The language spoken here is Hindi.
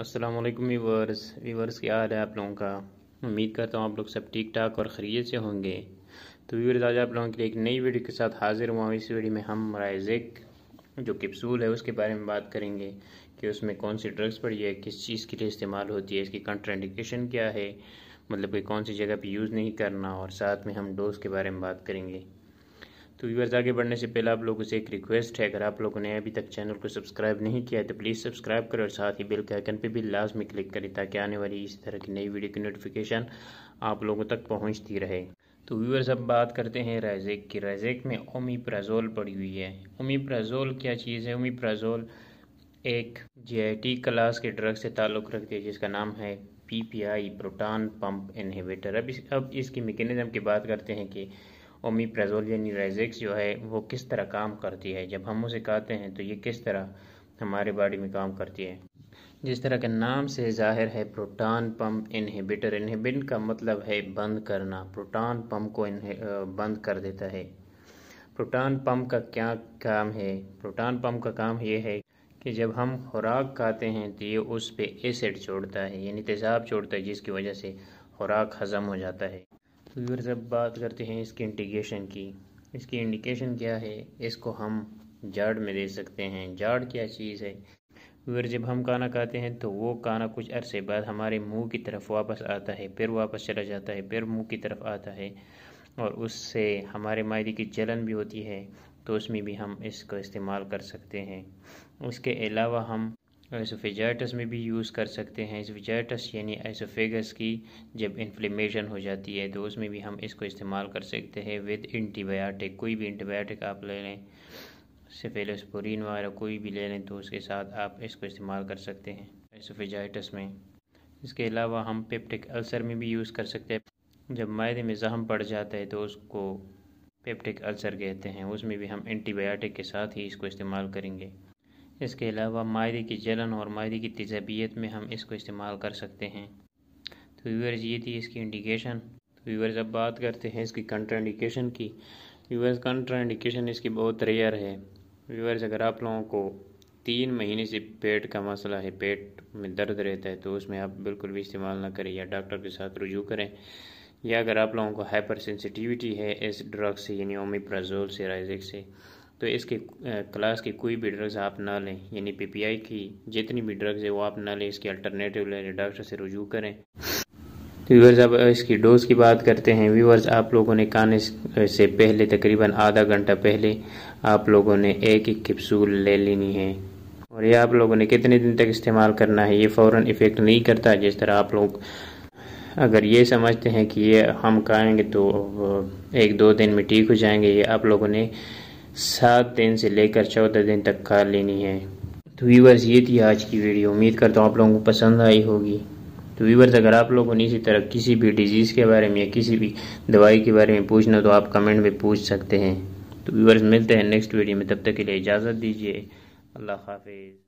असलम वीवर्स वीवर्स क्या हाल है आप लोगों का उम्मीद करता हूँ आप लोग सब ठीक ठाक और खरीद से होंगे तो वीवर्स आज आप लोगों के लिए एक नई वीडियो के साथ हाजिर हुआ इस वीडियो में हम राइजिक जो कैप्सूल है उसके बारे में बात करेंगे कि उसमें कौन सी ड्रग्स पड़ी है किस चीज़ के लिए इस्तेमाल होती है इसकी कंट्रेंडिकेशन क्या है मतलब कि कौन सी जगह पर यूज़ नहीं करना और साथ में हम डोज के बारे में बात करेंगे तो व्यूअर्स आगे बढ़ने से पहले आप लोगों से एक रिक्वेस्ट है अगर आप लोगों ने अभी तक चैनल को सब्सक्राइब नहीं किया है तो प्लीज़ सब्सक्राइब करें और साथ ही बेल के आइकन पे भी लाजमी क्लिक करें ताकि आने वाली इस तरह की नई वीडियो की नोटिफिकेशन आप लोगों तक पहुँचती रहे तो व्यूअर्स अब बात करते हैं राइजेक की रेजेक में ओमीप्राजोल पड़ी हुई है ओमीप्राजोल क्या चीज़ है ओमीप्राजोल एक टी क्लास के ड्रग से ताल्लुक़ रखती है जिसका नाम है आई प्रोटान पम्प इन्हीवेटर अब इस अब इसकी मेकेनिज़म की बात करते हैं कि ओमीप्रेजोल यानी रेजिक्स जो है वो किस तरह काम करती है जब हम उसे कहते हैं तो ये किस तरह हमारे बॉडी में काम करती है जिस तरह के नाम से जाहिर है प्रोटॉन पम्प इनहिबिटर इनहिबिट का मतलब है बंद करना प्रोटॉन पम्प को बंद कर देता है प्रोटॉन पम्प का क्या काम है प्रोटॉन पम्प का काम ये है कि जब हम खुराक खाते हैं तो ये उस पर एसिड छोड़ता है यानी तेज़ाब छोड़ता है जिसकी वजह से खुराक हज़म हो जाता है तो फिर जब बात करते हैं इसकी इंटीग्रेशन की इसकी इंडिकेशन क्या है इसको हम जाड़ में दे सकते हैं जाड़ क्या चीज़ है फिर जब हम काना खाते हैं तो वो काना कुछ अरसे बाद हमारे मुंह की तरफ वापस आता है फिर वापस चला जाता है फिर मुंह की तरफ आता है और उससे हमारे मायदे की जलन भी होती है तो उसमें भी हम इसको इस्तेमाल कर सकते हैं उसके अलावा हम एसोफेजाइटस में भी यूज़ कर सकते हैं एसोफेजाइटस यानी एसोफेगस की जब इन्फ्लेमेशन हो जाती है तो उसमें भी हम इसको इस्तेमाल कर सकते हैं विद एंटीबायोटिक कोई भी एंटीबायोटिक आप ले लें सेफेलोस्पोरिन वगैरह कोई भी ले लें तो उसके साथ आप इसको इस्तेमाल कर सकते हैं एसोफेजाइटस में इसके अलावा हम पेप्टिक अल्सर में भी यूज़ कर सकते हैं जब मायदे में जहम पड़ जाता है तो उसको पेप्टिक अल्सर कहते हैं उसमें भी हम एंटीबायोटिक के साथ ही इसको इस्तेमाल करेंगे इसके अलावा मायदे की जलन और मायरे की तेजबियत में हम इसको इस्तेमाल कर सकते हैं तो व्यूवर्स ये थी इसकी इंडिकेशन तो व्यूवर्स अब बात करते हैं इसकी कंट्राइंडिकेशन की व्यूवर्स कंट्राइंडिकेशन इसकी बहुत रेयर है व्यूवर्स अगर आप लोगों को तीन महीने से पेट का मसला है पेट में दर्द रहता है तो उसमें आप बिल्कुल भी इस्तेमाल ना करें या डॉक्टर के साथ रुजू करें या अगर आप लोगों को हाइपर सेंसिटिविटी है इस ड्रग से यानी ओमिप्राजोल से राइजिक से तो इसके क्लास की कोई भी ड्रग्स आप ना लें यानी पीपीआई की जितनी भी ड्रग्स है वो आप ना लें इसके अल्टरनेटिव लें डॉक्टर से रुजू करें तो व्यूवर्स अब इसकी डोज की बात करते हैं व्यूवर्स आप लोगों ने कान से पहले तकरीबन आधा घंटा पहले आप लोगों ने एक एक कैप्सूल ले लेनी है और ये आप लोगों ने कितने दिन तक इस्तेमाल करना है ये फ़ौरन इफ़ेक्ट नहीं करता जिस तरह आप लोग अगर ये समझते हैं कि ये हम खाएंगे तो एक दो दिन में ठीक हो जाएंगे ये आप लोगों ने सात दिन से लेकर चौदह दिन तक खा लेनी है तो वीवर्स ये थी आज की वीडियो उम्मीद करता हूँ आप लोगों को पसंद आई होगी तो वीवर्स अगर आप लोगों ने इसी तरह किसी भी डिजीज़ के बारे में या किसी भी दवाई के बारे में पूछना तो आप कमेंट में पूछ सकते हैं तो वीवर्स मिलते हैं नेक्स्ट वीडियो में तब तक के लिए इजाज़त दीजिए अल्लाह हाफिज़